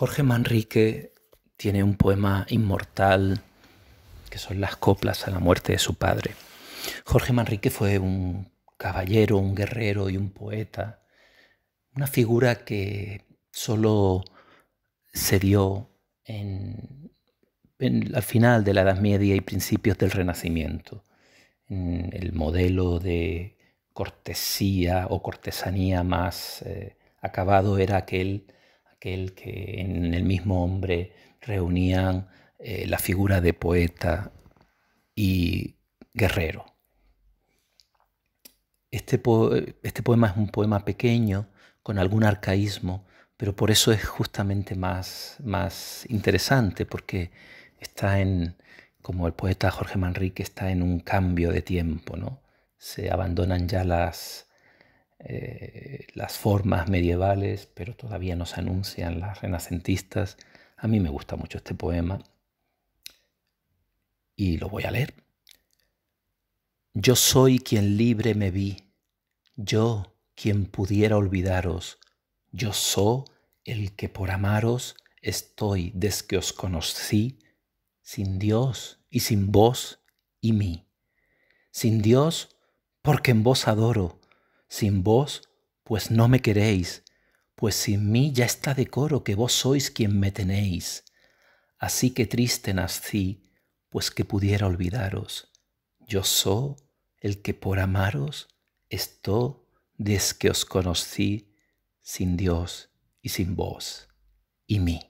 Jorge Manrique tiene un poema inmortal que son las coplas a la muerte de su padre. Jorge Manrique fue un caballero, un guerrero y un poeta, una figura que solo se dio en, al final de la Edad Media y principios del Renacimiento. el modelo de cortesía o cortesanía más eh, acabado era aquel aquel que en el mismo hombre reunían eh, la figura de poeta y guerrero. Este, este poema es un poema pequeño, con algún arcaísmo, pero por eso es justamente más, más interesante, porque está en, como el poeta Jorge Manrique, está en un cambio de tiempo, ¿no? Se abandonan ya las, eh, las formas medievales, pero todavía nos anuncian las renacentistas. A mí me gusta mucho este poema y lo voy a leer. Yo soy quien libre me vi, yo quien pudiera olvidaros, yo soy el que por amaros estoy desde que os conocí, sin Dios y sin vos y mí. Sin Dios porque en vos adoro, sin vos, pues no me queréis, pues sin mí ya está de coro que vos sois quien me tenéis. Así que triste nací, pues que pudiera olvidaros. Yo soy el que por amaros estoy desde que os conocí sin Dios y sin vos y mí.